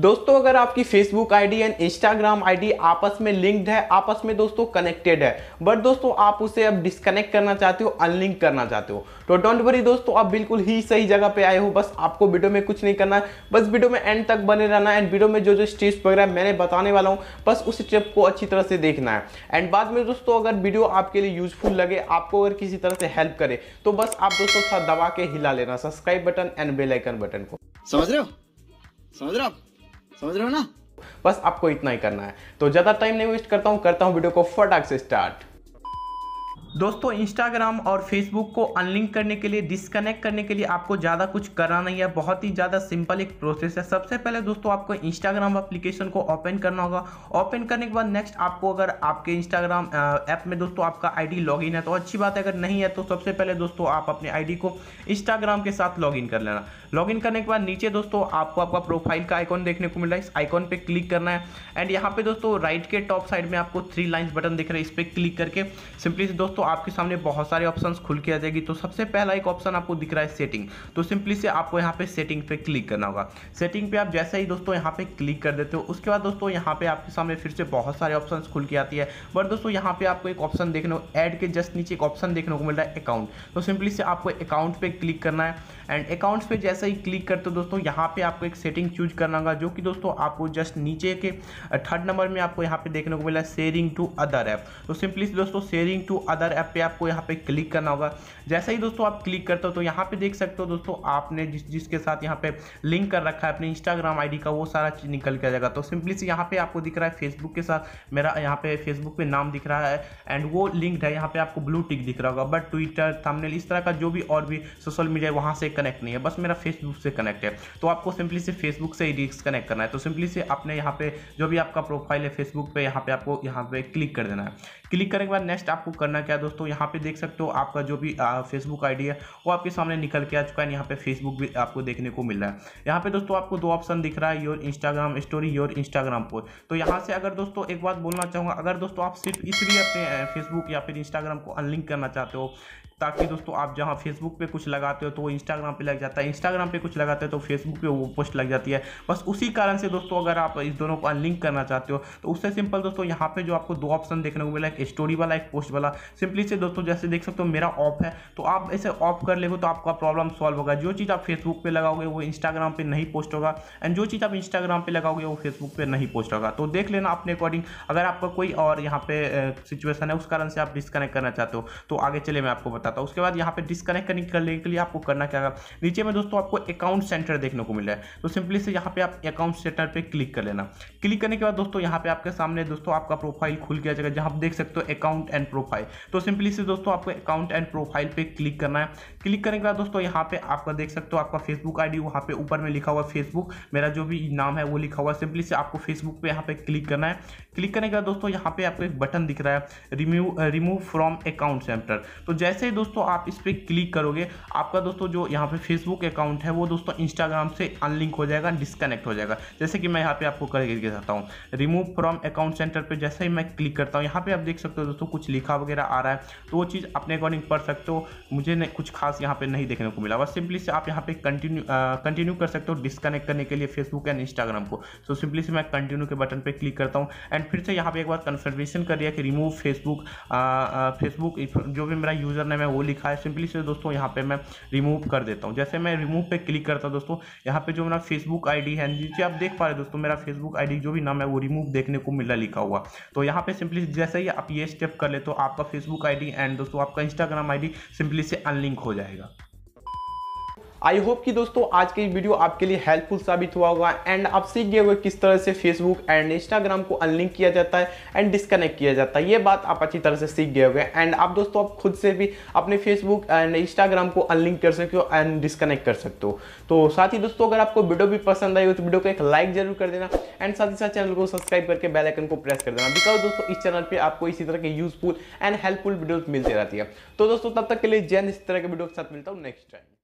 दोस्तों अगर आपकी Facebook ID and Instagram ID आपस में लिंक्ड है आपस में दोस्तों कनेक्टेड है बट दोस्तों आप उसे अब डिस्कनेक्ट करना चाहते हो अनलिंक करना चाहते हो तो डोंट वरी दोस्तों आप बिल्कुल ही सही जगह पे आए हो बस आपको वीडियो में कुछ नहीं करना है बस वीडियो में एंड तक बने रहना है एंड वीडियो में जो जो स्टेप्स वगैरह मैंने बताने वाला हूँ बस उस स्टेप को अच्छी तरह से देखना है एंड बाद में दोस्तों अगर वीडियो आपके लिए यूजफुल लगे आपको अगर किसी तरह से हेल्प करे तो बस आप दोस्तों थोड़ा दबा के हिला लेना subscribe button and bell icon button को समझ रहे हो समझ रहे हो समझ रहे हो ना बस आपको इतना ही करना है तो ज़्यादा टाइम नहीं वेस्ट करता हूँ करता हूँ वीडियो को फटाक से स्टार्ट दोस्तों इंस्टाग्राम और फेसबुक को अनलिंक करने के लिए डिसकनेक्ट करने के लिए आपको ज़्यादा कुछ करना नहीं है बहुत ही ज़्यादा सिंपल एक प्रोसेस है सबसे पहले दोस्तों आपको इंस्टाग्राम एप्लीकेशन को ओपन करना होगा ओपन करने के बाद नेक्स्ट आपको अगर आपके इंस्टाग्राम ऐप में दोस्तों आपका आईडी लॉगिन है तो अच्छी बात है अगर नहीं है तो सबसे पहले दोस्तों आप अपने आई को इंस्टाग्राम के साथ लॉग कर लेना लॉग करने के बाद नीचे दोस्तों आपको आपका प्रोफाइल का आइकॉन देखने को मिल रहा है इस आइकॉन पर क्लिक करना है एंड यहाँ पे दोस्तों राइट के टॉप साइड में आपको थ्री लाइन्स बटन दिख रहा है इस पर क्लिक करके सिंपली दोस्तों दोस्तों आपके सामने बहुत सारे ऑप्शन खुल के आ जाएगी तो सबसे पहला एक ऑप्शन आपको दिख रहा है सेटिंग तो सिंपली से आपको यहाँ पे सेटिंग पे क्लिक करना होगा सेटिंग पे आप जैसे ही दोस्तों यहाँ पे क्लिक कर देते हो उसके बाद दोस्तों यहाँ पे आपके सामने फिर से बहुत सारे ऑप्शन खुल के आती है बट दोस्तों यहाँ पे आपको एक ऑप्शन देखने को ऐड के जस्ट नीचे एक ऑप्शन देखने को मिल रहा है अकाउंट तो सिंपली से आपको अकाउंट पे क्लिक करना है एंड अकाउंट्स पे जैसे ही क्लिक करते हो दोस्तों यहाँ पे आपको एक सेटिंग चूज करना होगा जो कि दोस्तों आपको जस्ट नीचे के थर्ड नंबर में आपको यहाँ पे देखने को मिला है शेयरिंग टू अदर ऐप तो सिंपली दोस्तों sharing to other colour app पे आपको यहाँ पे क्लिक करना होगा जैसे ही दोस्तों आप क्लिक करते हो तो यहाँ पे देख सकते हो दोस्तों आपने जिस जिसके साथ यहाँ पे लिंक कर रखा है अपने इंस्टाग्राम आईडी का वो सारा चीज़ निकल के आ जाएगा तो सिंपली से यहाँ पे आपको दिख रहा है फेसबुक के साथ मेरा यहाँ पे फेसबुक पे नाम दिख रहा है एंड वो लिंक है यहाँ पे आपको ब्लू टिक दिख रहा होगा बट ट्विटर थमनेल इस तरह का जो भी और भी सोशल मीडिया वहाँ से कनेक्ट नहीं है बस मेरा फेसबुक से कनेक्ट है तो आपको सिंपली से फेसबुक से ही डिस्कनेक्ट करना है तो सिंपली से आपने यहाँ पे जो भी आपका प्रोफाइल है फेसबुक पे यहाँ पे आपको यहाँ पे क्लिक कर देना है क्लिक करने के बाद नेक्स्ट आपको करना क्या है दोस्तों यहाँ पे देख सकते हो आपका जो भी फेसबुक आईडी है वो आपके सामने निकल के आ चुका है यहाँ पे फेसबुक भी आपको देखने को मिल रहा है यहाँ पे दोस्तों आपको दो ऑप्शन दिख रहा है your Instagram story your Instagram post तो यहाँ से अगर दोस्तों एक बात बोलना चाहूँगा अगर दोस्तों आप सिर्फ इसलिए अपने फेसबुक या फिर इंस्टाग्राम को अनलिंक करना चाहते हो ताकि दोस्तों आप जहाँ फेसबुक पे कुछ लगाते हो तो वो इंस्टाग्राम पे लग जाता है इंस्टाग्राम पे कुछ लगाते हो तो फेसबुक पे वो पोस्ट लग जाती है बस उसी कारण से दोस्तों अगर आप इस दोनों को अनलिंक करना चाहते हो तो उससे सिंपल दोस्तों यहाँ पे जो आपको दो ऑप्शन देखने को मिला एक स्टोरी वाला एक पोस्ट वाला सिंपली से दोस्तों जैसे देख सकते हो मेरा ऑफ है तो आप इसे ऑफ कर ले तो आपका प्रॉब्लम सॉल्व होगा जो चीज़ आप फेसबुक पर लगाओगे वो इंस्टाग्राम पर नहीं पोस्ट होगा एंड जो चीज़ आप इंस्टाग्राम पर लगाओगे वो फेसबुक पर नहीं पोस्ट होगा तो देख लेना अपने अकॉर्डिंग अगर आपका कोई और यहाँ पे सिचुएशन है उस कारण से आप डिस्कनेक्ट करना चाहते हो तो आगे चले मैं आपको बता आता था उसके बाद यहाँ पे डिसकनेक्ट कनेक्ट करने के लिए आपको करना क्या होगा नीचे में दोस्तों आपको अकाउंट सेंटर देखने को मिला है तो सिंपली से यहाँ पे आप अकाउंट सेंटर पे क्लिक कर लेना क्लिक करने के बाद दोस्तों यहाँ पे आपके सामने दोस्तों आपका प्रोफाइल खुल गया जाएगा जहाँ आप देख सकते हो अकाउंट एंड प्रोफाइल तो सिंपली से दोस्तों आपको अकाउंट एंड प्रोफाइल पर क्लिक करना है क्लिक करने के बाद दोस्तों यहाँ पे आपका देख सकते हो आपका फेसबुक आईडी वहाँ पे ऊपर में लिखा हुआ फेसबुक मेरा जो भी नाम है वो लिखा हुआ सिंपली से आपको फेसबुक पे यहाँ पे क्लिक करना है क्लिक करने के बाद दोस्तों यहाँ पे आपको एक बटन दिख रहा है remove remove from account centre तो जैसे ही दोस्तों आप इस पर क्लिक करोगे आपका दोस्तों जो यहाँ पे फेसबुक अकाउंट है वो दोस्तों इंस्टाग्राम से अनलिंक हो जाएगा डिस्कनेक्ट हो जाएगा जैसे कि मैं यहाँ पे आपको करके दिखाता हूँ रिमूव फ्रॉम अकाउंट सेंटर पर जैसे ही मैं क्लिक करता हूँ यहाँ पे आप देख सकते हो दोस्तों कुछ लिखा वगैरह आ रहा है तो वो चीज़ अपने अकॉर्डिंग पढ़ सकते हो मुझे कुछ खास यहाँ पर नहीं देखने को मिला बस सिंपली से आप यहाँ पे कंटिन्यू कंटिन्यू कर सकते हो डिस्कनेक्ट करने के लिए फेसबुक एंड इंस्टाग्राम को सो सिंपली से मैं कंटिन्यू के बटन पर क्लिक करता हूँ एंड फिर से यहाँ पर एक बार कन्फर्मेशन कर दिया कि रिमूव फेसबुक फेसबुक जो भी मेरा यूजर नेम है वो लिखा है सिंपली से दोस्तों यहाँ पे मैं रिमूव कर देता हूँ जैसे मैं रिमूव पे क्लिक करता हूँ दोस्तों यहाँ पे जो मेरा फेसबुक आईडी है नीचे आप देख पा रहे दोस्तों मेरा फेसबुक आईडी जो भी नाम है वो रिमूव देखने को मिला लिखा हुआ तो यहाँ पे सिंपली जैसे ही आप ये स्टेप कर ले तो आपका फेसबुक आई एंड दोस्तों आपका इंस्टाग्राम आई सिंपली से अनलिंक हो जाएगा आई होप कि दोस्तों आज के वीडियो आपके लिए हेल्पफुल साबित हुआ होगा एंड आप सीख गए हुए किस तरह से फेसबुक एंड इंस्टाग्राम को अनलिंक किया जाता है एंड डिस्कनेक्ट किया जाता है ये बात आप अच्छी तरह से सीख गए होंगे एंड आप दोस्तों आप खुद से भी अपने फेसबुक एंड इंस्टाग्राम को अनलिंक कर सकते हो एंड डिस्कनेक्ट कर सकते हो तो साथ ही दोस्तों अगर आपको वीडियो भी पसंद आई हो तो वीडियो को एक लाइक जरूर कर देना एंड साथ ही साथ चैनल को सब्सक्राइब करके बेलाइकन को प्रेस कर देना बिकॉज दोस्तों इस चैनल पर आपको इसी तरह के यूजफुल एंड हेल्पफुल वीडियो मिलती रहती है तो दोस्तों तब तक के लिए जैन इस तरह के वीडियो के साथ मिलता हूँ नेक्स्ट टाइम